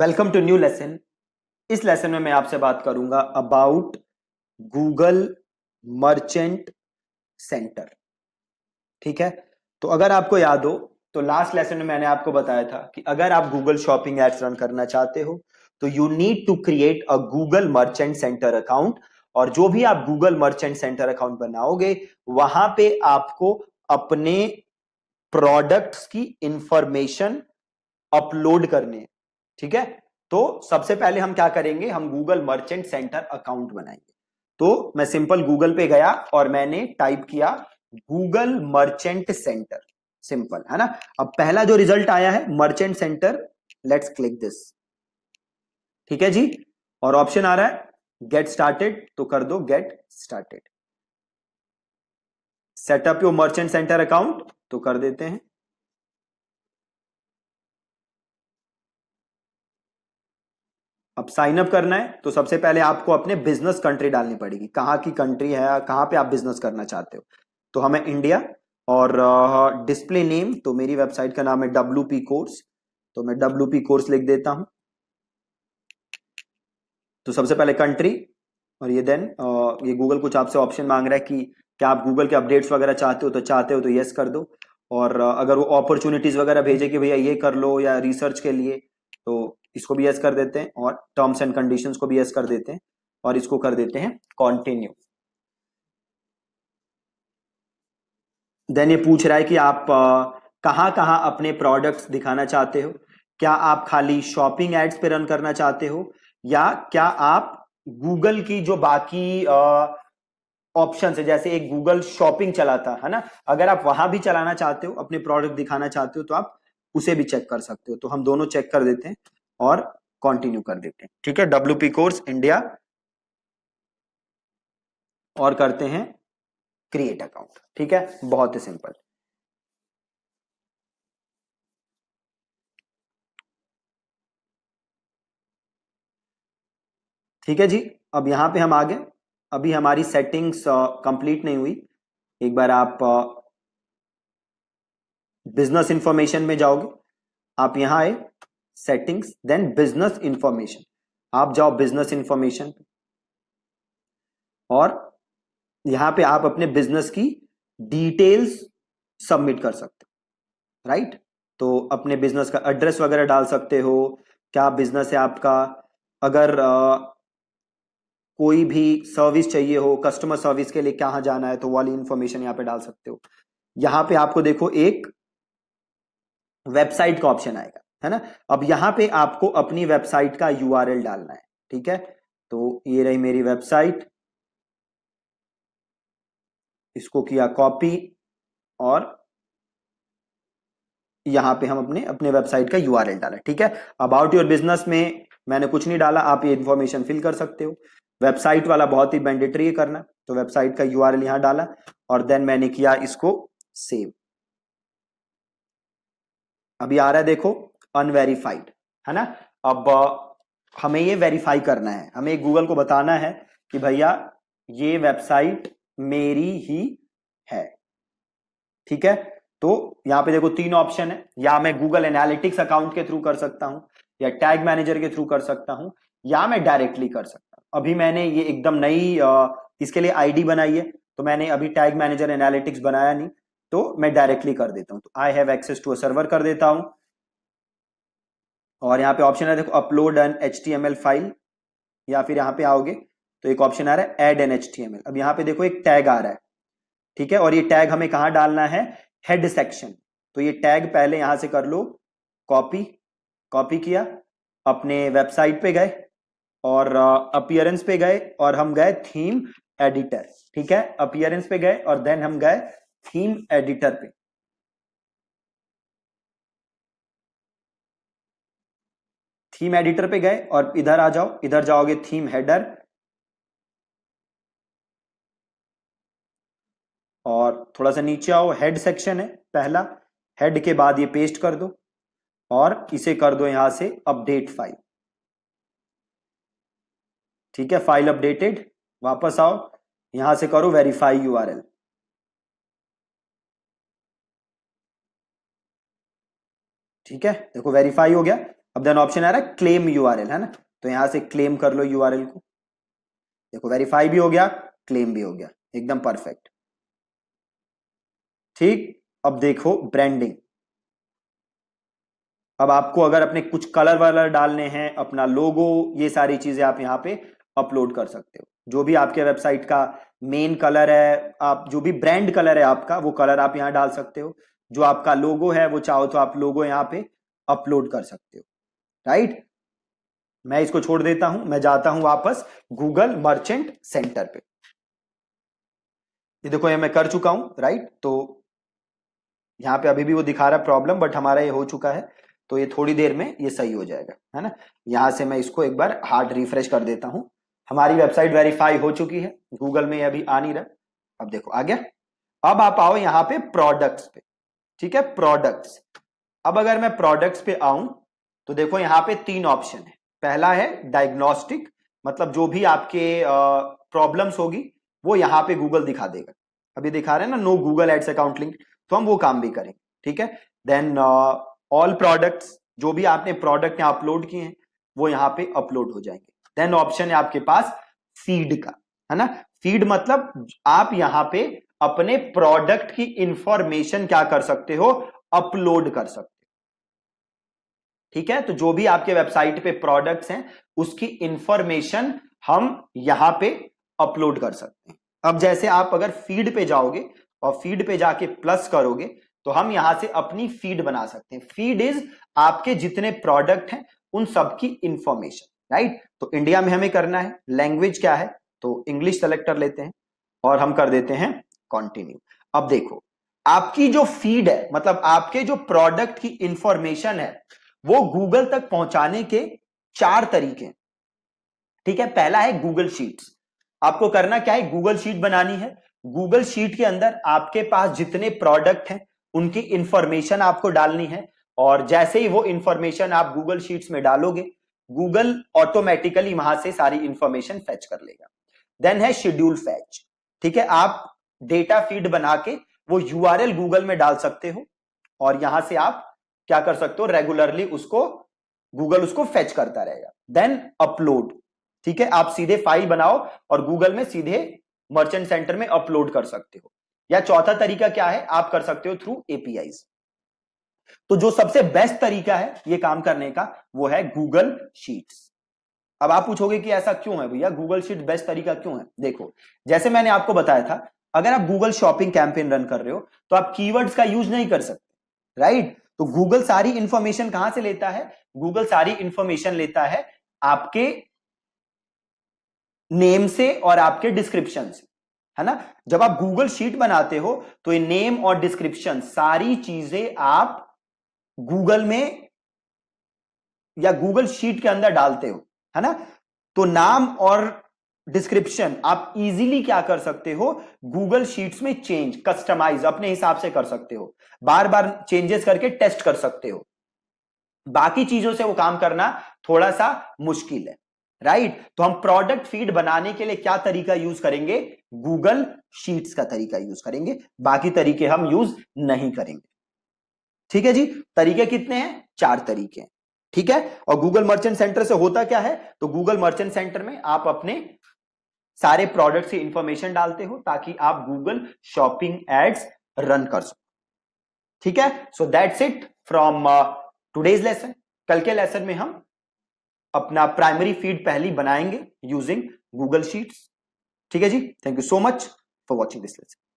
Welcome to new lesson इस lesson में मैं आपसे बात करूंगा अबाउट गूगल मर्चेंट सेंटर ठीक है तो अगर आपको याद हो तो लास्ट लेसन में मैंने आपको बताया था कि अगर आप गूगल शॉपिंग एड्स रन करना चाहते हो तो you need to create a Google merchant center account और जो भी आप गूगल मर्चेंट सेंटर अकाउंट बनाओगे वहां पे आपको अपने प्रोडक्ट्स की इंफॉर्मेशन अपलोड करने ठीक है तो सबसे पहले हम क्या करेंगे हम गूगल मर्चेंट सेंटर अकाउंट बनाएंगे तो मैं सिंपल गूगल पे गया और मैंने टाइप किया गूगल मर्चेंट सेंटर सिंपल है ना अब पहला जो रिजल्ट आया है merchant center let's click this ठीक है जी और ऑप्शन आ रहा है गेट स्टार्टेड तो कर दो get started setup your merchant center account तो कर देते हैं अब साइन अप करना है तो सबसे पहले आपको अपने बिजनेस कंट्री डालनी पड़ेगी कहाँ की कंट्री है कहाँ पे आप बिजनेस करना चाहते हो तो हमें इंडिया और डिस्प्ले नेम तो मेरी वेबसाइट का नाम है डब्ल्यू पी कोर्स तो मैं डब्ल्यू पी कोर्स लिख देता हूं तो सबसे पहले कंट्री और ये देन ये गूगल कुछ आपसे ऑप्शन मांग रहा है कि क्या आप गूगल के अपडेट्स वगैरह चाहते हो तो चाहते हो तो यस कर दो और अगर वो अपॉर्चुनिटीज वगैरह भेजे कि भैया ये कर लो या रिसर्च के लिए तो इसको भी यस कर देते हैं और टर्म्स एंड कंडीशंस को भी यस कर देते हैं और इसको कर देते हैं कॉन्टिन्यू देन ये पूछ रहा है कि आप कहाँ कहाँ अपने प्रोडक्ट्स दिखाना चाहते हो क्या आप खाली शॉपिंग एड्स पे रन करना चाहते हो या क्या आप गूगल की जो बाकी ऑप्शन है जैसे एक गूगल शॉपिंग चलाता है ना अगर आप वहां भी चलाना चाहते हो अपने प्रोडक्ट दिखाना चाहते हो तो आप उसे भी चेक कर सकते हो तो हम दोनों चेक कर देते हैं और कंटिन्यू कर देते हैं ठीक है डब्ल्यू कोर्स इंडिया और करते हैं क्रिएट अकाउंट ठीक है बहुत ही सिंपल ठीक है जी अब यहां पे हम आ गए अभी हमारी सेटिंग्स कंप्लीट uh, नहीं हुई एक बार आप uh, बिजनेस इंफॉर्मेशन में जाओगे आप यहां आए सेटिंग्स देन बिजनेस इंफॉर्मेशन आप जाओ बिजनेस इंफॉर्मेशन पे और यहां पे आप अपने बिजनेस की डिटेल्स सबमिट कर सकते हो राइट तो अपने बिजनेस का एड्रेस वगैरह डाल सकते हो क्या बिजनेस है आपका अगर आ, कोई भी सर्विस चाहिए हो कस्टमर सर्विस के लिए कहाँ जाना है तो वाली इंफॉर्मेशन यहाँ पे डाल सकते हो यहाँ पे आपको देखो एक वेबसाइट का ऑप्शन आएगा है ना अब यहां पे आपको अपनी वेबसाइट का यू डालना है ठीक है तो ये रही मेरी वेबसाइट इसको किया कॉपी और यहां पे हम अपने अपने वेबसाइट का यू डाला ठीक है अबाउट योर बिजनेस में मैंने कुछ नहीं डाला आप ये इन्फॉर्मेशन फिल कर सकते हो वेबसाइट वाला बहुत ही मैंडेटरी करना तो वेबसाइट का यू आर यहां डाला और देन मैंने किया इसको सेव अभी आ रहा है देखो अनवेरीफाइड है ना अब हमें ये वेरीफाई करना है हमें गूगल को बताना है कि भैया ये वेबसाइट मेरी ही है ठीक है तो यहां पे देखो तीन ऑप्शन है या मैं गूगल एनालिटिक्स अकाउंट के थ्रू कर सकता हूं या टैग मैनेजर के थ्रू कर सकता हूं या मैं डायरेक्टली कर सकता हूं अभी मैंने ये एकदम नई इसके लिए आईडी बनाई है तो मैंने अभी टैग मैनेजर एनालिटिक्स बनाया नहीं तो मैं डायरेक्टली कर देता हूं तो I have access to a server कर देता हूं और यहां पे ऑप्शन है देखो अपलोड एन एच फाइल या फिर यहां पे आओगे तो एक ऑप्शन आ रहा है एड एन एच अब यहां पे देखो एक टैग आ रहा है ठीक है और ये टैग हमें कहां डालना है हेड सेक्शन तो ये टैग पहले यहां से कर लो कॉपी कॉपी किया अपने वेबसाइट पे गए और अपियरेंस पे गए और हम गए थीम एडिटर ठीक है अपियरेंस पे गए और देन हम गए थीम एडिटर पे थीम एडिटर पे गए और इधर आ जाओ इधर जाओगे थीम हेडर और थोड़ा सा नीचे आओ हेड सेक्शन है पहला हेड के बाद ये पेस्ट कर दो और इसे कर दो यहां से अपडेट फाइल ठीक है फाइल अपडेटेड वापस आओ यहां से करो वेरीफाई यूआरएल ठीक है देखो वेरीफाई हो गया अब देन ऑप्शन आ रहा है क्लेम यू है ना तो यहां से क्लेम कर लो यू को देखो वेरीफाई भी हो गया क्लेम भी हो गया एकदम परफेक्ट ठीक अब देखो ब्रांडिंग अब आपको अगर अपने कुछ कलर वलर डालने हैं अपना लोगो ये सारी चीजें आप यहाँ पे अपलोड कर सकते हो जो भी आपके वेबसाइट का मेन कलर है आप जो भी ब्रांड कलर है आपका वो कलर आप यहाँ डाल सकते हो जो आपका लोगो है वो चाहो तो आप लोगो यहाँ पे अपलोड कर सकते हो राइट मैं इसको छोड़ देता हूं मैं जाता हूं वापस गूगल मर्चेंट सेंटर पे ये देखो ये मैं कर चुका हूं राइट तो यहाँ पे अभी भी वो दिखा रहा है प्रॉब्लम बट हमारा ये हो चुका है तो ये थोड़ी देर में ये सही हो जाएगा है ना यहां से मैं इसको एक बार हार्ड रिफ्रेश कर देता हूं हमारी वेबसाइट वेरीफाई हो चुकी है गूगल में अभी आ नहीं रहा अब देखो आ गया अब आप आओ यहाँ पे प्रोडक्ट्स पे ठीक है प्रोडक्ट्स अब अगर मैं प्रोडक्ट्स पे आऊं तो देखो यहाँ पे तीन ऑप्शन है पहला है डायग्नोस्टिक मतलब जो भी आपके प्रॉब्लम्स होगी वो यहाँ पे गूगल दिखा देगा अभी दिखा रहे हैं ना no Google ads account link तो हम वो काम भी करेंगे ठीक है देन ऑल प्रोडक्ट्स जो भी आपने प्रोडक्ट यहाँ अपलोड किए हैं वो यहाँ पे अपलोड हो जाएंगे देन ऑप्शन है आपके पास सीड का है ना सीड मतलब आप यहाँ पे अपने प्रोडक्ट की इंफॉर्मेशन क्या कर सकते हो अपलोड कर सकते हो ठीक है तो जो भी आपके वेबसाइट पे प्रोडक्ट्स हैं उसकी इंफॉर्मेशन हम यहां पे अपलोड कर सकते हैं अब जैसे आप अगर फीड पे जाओगे और फीड पे जाके प्लस करोगे तो हम यहां से अपनी फीड बना सकते हैं फीड इज आपके जितने प्रोडक्ट हैं उन सबकी इंफॉर्मेशन राइट तो इंडिया में हमें करना है लैंग्वेज क्या है तो इंग्लिश सेलेक्ट कर लेते हैं और हम कर देते हैं कंटिन्यू अब देखो आपकी जो फीड है मतलब आपके जो प्रोडक्ट की इंफॉर्मेशन है वो गूगल तक पहुंचाने के चार तरीके ठीक है पहला है गूगल शीट्स आपको करना क्या है गूगल शीट बनानी है गूगल शीट के अंदर आपके पास जितने प्रोडक्ट हैं उनकी इंफॉर्मेशन आपको डालनी है और जैसे ही वो इंफॉर्मेशन आप गूगल शीट्स में डालोगे गूगल ऑटोमेटिकली वहां से सारी इंफॉर्मेशन फैच कर लेगा देन है शेड्यूल फैच ठीक है आप डेटा फीड बना के वो यू गूगल में डाल सकते हो और यहां से आप क्या कर सकते हो रेगुलरली उसको गूगल उसको फेच करता रहेगा देन अपलोड ठीक है आप सीधे फाइल बनाओ और गूगल में सीधे मर्चेंट सेंटर में अपलोड कर सकते हो या चौथा तरीका क्या है आप कर सकते हो थ्रू एपीआई तो जो सबसे बेस्ट तरीका है ये काम करने का वो है गूगल शीट्स अब आप पूछोगे कि ऐसा क्यों है भैया गूगल शीट बेस्ट तरीका क्यों है देखो जैसे मैंने आपको बताया था अगर आप गूगल शॉपिंग कैंपेन रन कर रहे हो तो आप कीवर्ड्स का यूज नहीं कर सकते राइट तो गूगल सारी इंफॉर्मेशन कहां से लेता है गूगल सारी इंफॉर्मेशन लेता है आपके नेम से और आपके डिस्क्रिप्शन से है ना जब आप गूगल शीट बनाते हो तो ये नेम और डिस्क्रिप्शन सारी चीजें आप गूगल में या गूगल शीट के अंदर डालते हो है ना तो नाम और डिस्क्रिप्शन आप इजीली क्या कर सकते हो गूगल शीट्स में चेंज कस्टमाइज अपने हिसाब से कर सकते हो बार बार चेंजेस करके टेस्ट कर सकते हो बाकी चीजों से वो काम करना थोड़ा सा मुश्किल है राइट right? तो हम प्रोडक्ट फीड बनाने के लिए क्या तरीका यूज करेंगे गूगल शीट्स का तरीका यूज करेंगे बाकी तरीके हम यूज नहीं करेंगे ठीक है जी तरीके कितने हैं चार तरीके ठीक है और गूगल मर्चेंट सेंटर से होता क्या है तो गूगल मर्चेंट सेंटर में आप अपने सारे प्रोडक्ट से इंफॉर्मेशन डालते हो ताकि आप गूगल शॉपिंग एड्स रन कर सको ठीक है so that's it from today's lesson कल के लेसन में हम अपना प्राइमरी फीड पहली बनाएंगे यूजिंग गूगल शीट्स ठीक है जी thank you so much for watching this lesson